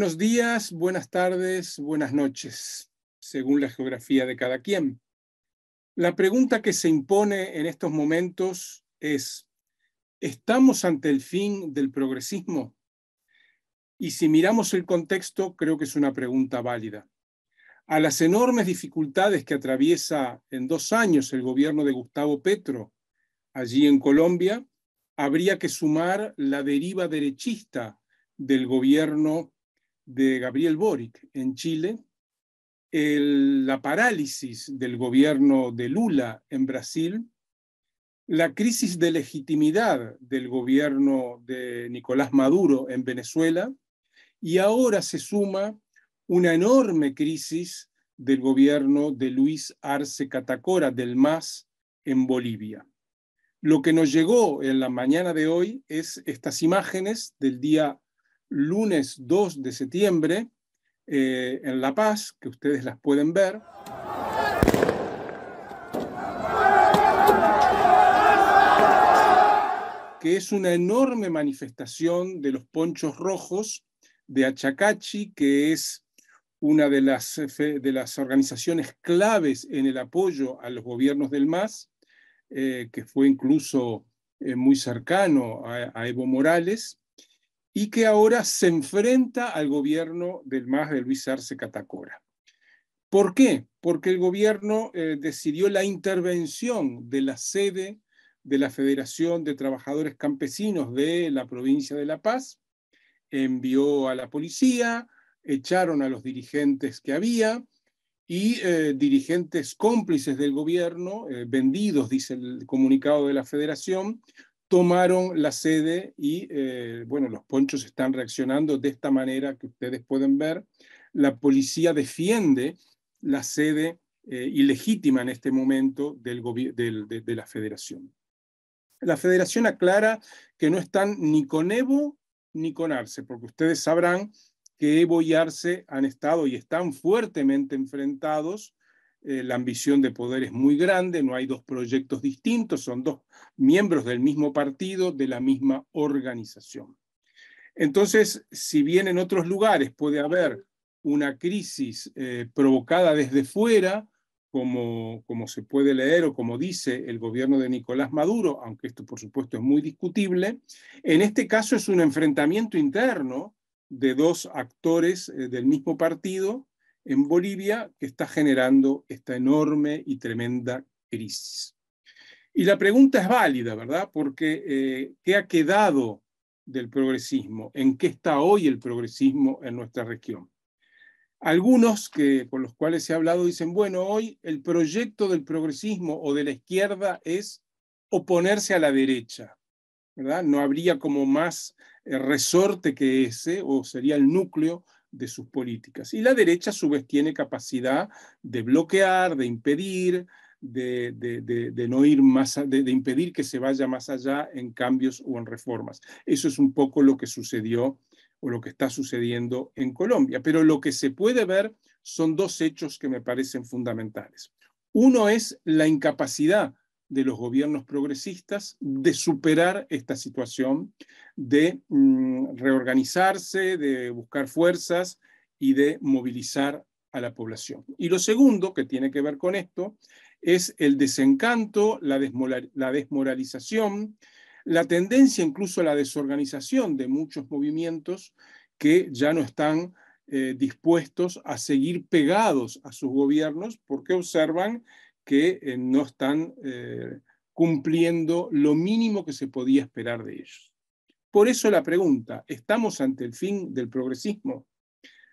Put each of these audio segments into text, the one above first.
Buenos días, buenas tardes, buenas noches, según la geografía de cada quien. La pregunta que se impone en estos momentos es, ¿estamos ante el fin del progresismo? Y si miramos el contexto, creo que es una pregunta válida. A las enormes dificultades que atraviesa en dos años el gobierno de Gustavo Petro allí en Colombia, habría que sumar la deriva derechista del gobierno de Gabriel Boric en Chile, la parálisis del gobierno de Lula en Brasil, la crisis de legitimidad del gobierno de Nicolás Maduro en Venezuela y ahora se suma una enorme crisis del gobierno de Luis Arce Catacora del MAS en Bolivia. Lo que nos llegó en la mañana de hoy es estas imágenes del día lunes 2 de septiembre eh, en La Paz, que ustedes las pueden ver. que es una enorme manifestación de los ponchos rojos de Achacachi, que es una de las, de las organizaciones claves en el apoyo a los gobiernos del MAS, eh, que fue incluso eh, muy cercano a Evo Morales y que ahora se enfrenta al gobierno del MAS de Luis Arce Catacora. ¿Por qué? Porque el gobierno eh, decidió la intervención de la sede de la Federación de Trabajadores Campesinos de la provincia de La Paz, envió a la policía, echaron a los dirigentes que había y eh, dirigentes cómplices del gobierno, eh, vendidos, dice el comunicado de la federación, tomaron la sede y, eh, bueno, los ponchos están reaccionando de esta manera que ustedes pueden ver. La policía defiende la sede eh, ilegítima en este momento de, la federación. La federación aclara que no están ni con Evo ni con Arce, porque ustedes sabrán que Evo y Arce han estado y están fuertemente enfrentados eh, la ambición de poder es muy grande, no hay dos proyectos distintos, son dos miembros del mismo partido, de la misma organización. Entonces, si bien en otros lugares puede haber una crisis eh, provocada desde fuera, como, como se puede leer o como dice el gobierno de Nicolás Maduro, aunque esto por supuesto es muy discutible, en este caso es un enfrentamiento interno de dos actores eh, del mismo partido en Bolivia que está generando esta enorme y tremenda crisis. Y la pregunta es válida, ¿verdad? Porque eh, ¿qué ha quedado del progresismo? ¿En qué está hoy el progresismo en nuestra región? Algunos que, con los cuales he hablado dicen, bueno, hoy el proyecto del progresismo o de la izquierda es oponerse a la derecha, ¿verdad? No habría como más eh, resorte que ese, o sería el núcleo de sus políticas. Y la derecha a su vez tiene capacidad de bloquear, de impedir, de, no ir más, de, impedir que se vaya más allá en cambios o en reformas. Eso es un poco lo que sucedió o lo que está sucediendo en Colombia. Pero lo que se puede ver son dos hechos que me parecen fundamentales. Uno es la incapacidad de los gobiernos progresistas de superar esta situación, de mm, reorganizarse, de buscar fuerzas y de movilizar a la población. Y lo segundo que tiene que ver con esto es el desencanto, la, desmoralización, la tendencia incluso a la desorganización de muchos movimientos que ya no están eh, dispuestos a seguir pegados a sus gobiernos porque observan que eh, no están eh, cumpliendo lo mínimo que se podía esperar de ellos. Por eso la pregunta, ¿estamos ante el fin del progresismo?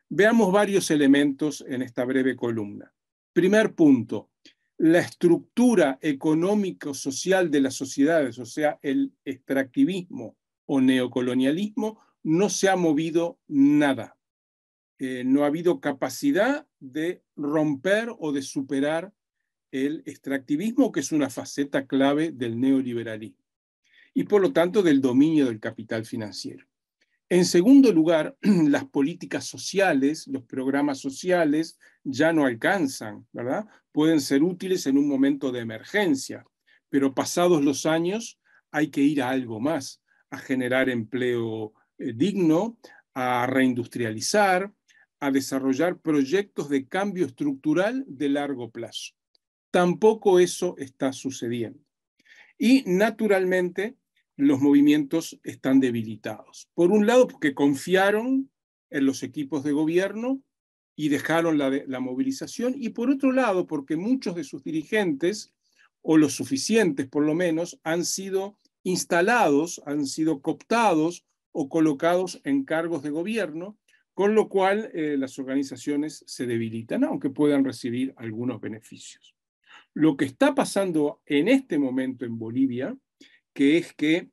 Veamos varios elementos en esta breve columna. Primer punto, la estructura económico-social de las sociedades, o sea, el extractivismo o neocolonialismo, no se ha movido nada. Eh, no ha habido capacidad de romper o de superar el extractivismo, que es una faceta clave del neoliberalismo y por lo tanto del dominio del capital financiero. En segundo lugar, las políticas sociales, los programas sociales ya no alcanzan, ¿verdad? Pueden ser útiles en un momento de emergencia, pero pasados los años hay que ir a algo más, a generar empleo eh, digno, a reindustrializar, a desarrollar proyectos de cambio estructural de largo plazo. Tampoco eso está sucediendo. Y naturalmente los movimientos están debilitados. Por un lado, porque confiaron en los equipos de gobierno y dejaron la, la movilización, y por otro lado, porque muchos de sus dirigentes, o los suficientes por lo menos, han sido instalados, han sido cooptados o colocados en cargos de gobierno, con lo cual eh, las organizaciones se debilitan, aunque puedan recibir algunos beneficios lo que está pasando en este momento en Bolivia, que es que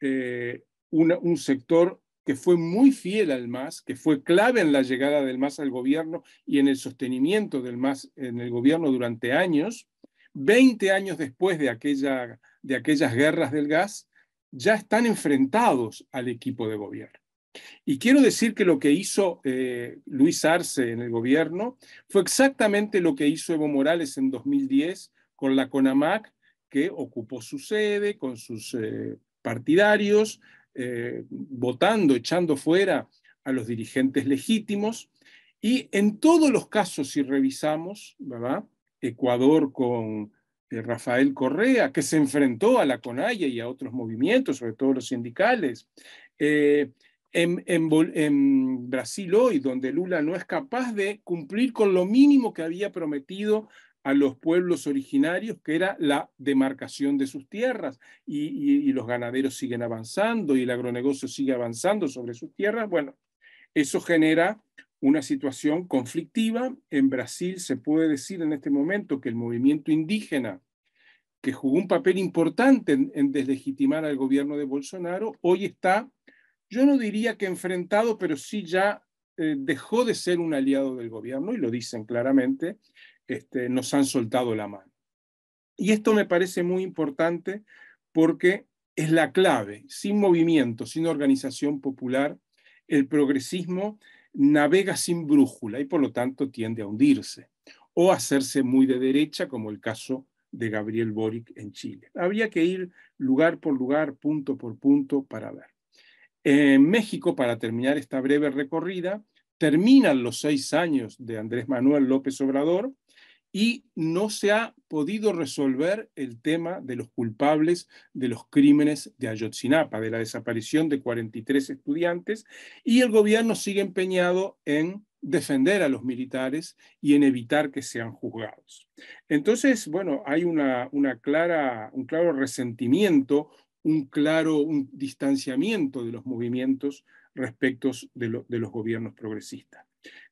eh, un sector que fue muy fiel al MAS, que fue clave en la llegada del MAS al gobierno y en el sostenimiento del MAS en el gobierno durante años, 20 años después de aquellas guerras del gas, ya están enfrentados al equipo de gobierno. Y quiero decir que lo que hizo eh, Luis Arce en el gobierno fue exactamente lo que hizo Evo Morales en 2010 con la CONAMAC, que ocupó su sede con sus eh, partidarios, eh, votando, echando fuera a los dirigentes legítimos. Y en todos los casos, si revisamos, Ecuador con Rafael Correa, que se enfrentó a la CONAIE y a otros movimientos, sobre todo los sindicales en, Brasil hoy, donde Lula no es capaz de cumplir con lo mínimo que había prometido a los pueblos originarios, que era la demarcación de sus tierras, y, los ganaderos siguen avanzando y el agronegocio sigue avanzando sobre sus tierras, bueno, eso genera una situación conflictiva. En Brasil se puede decir en este momento que el movimiento indígena, que jugó un papel importante en deslegitimar al gobierno de Bolsonaro, hoy está yo no diría que enfrentado, pero sí ya eh, dejó de ser un aliado del gobierno, y lo dicen claramente, este, nos han soltado la mano. Y esto me parece muy importante porque es la clave. Sin movimiento, sin organización popular, el progresismo navega sin brújula y por lo tanto tiende a hundirse o a hacerse muy de derecha, como el caso de Gabriel Boric en Chile. Habría que ir lugar por lugar, punto por punto, para ver. En México, para terminar esta breve recorrida, terminan los seis años de Andrés Manuel López Obrador y no se ha podido resolver el tema de los culpables de los crímenes de Ayotzinapa, de la desaparición de 43 estudiantes, y el gobierno sigue empeñado en defender a los militares y en evitar que sean juzgados. Entonces, bueno, hay una, una clara, un claro resentimiento un claro distanciamiento de los movimientos respecto de los gobiernos progresistas.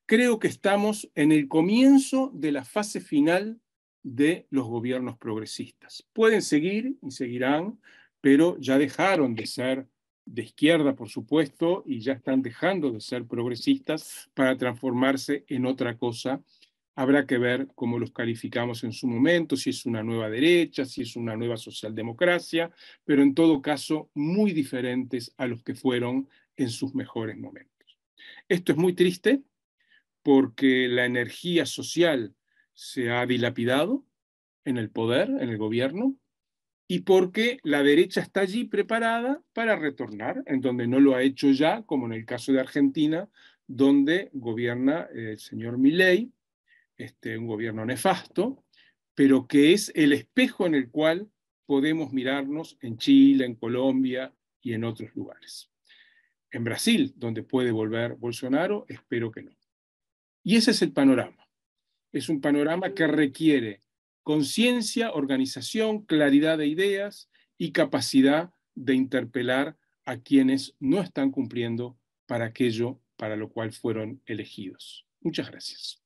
Creo que estamos en el comienzo de la fase final de los gobiernos progresistas. Pueden seguir y seguirán, pero ya dejaron de ser de izquierda, por supuesto, y ya están dejando de ser progresistas para transformarse en otra cosa Habrá que ver cómo los calificamos en su momento, si es una nueva derecha, si es una nueva socialdemocracia, pero en todo caso muy diferentes a los que fueron en sus mejores momentos. Esto es muy triste porque la energía social se ha dilapidado en el poder, en el gobierno, y porque la derecha está allí preparada para retornar, en donde no lo ha hecho ya, como en el caso de Argentina, donde gobierna el señor Milley. Este, un gobierno nefasto, pero que es el espejo en el cual podemos mirarnos en Chile, en Colombia y en otros lugares. En Brasil, donde puede volver Bolsonaro, espero que no. Y ese es el panorama. Es un panorama que requiere conciencia, organización, claridad de ideas y capacidad de interpelar a quienes no están cumpliendo para aquello para lo cual fueron elegidos. Muchas gracias.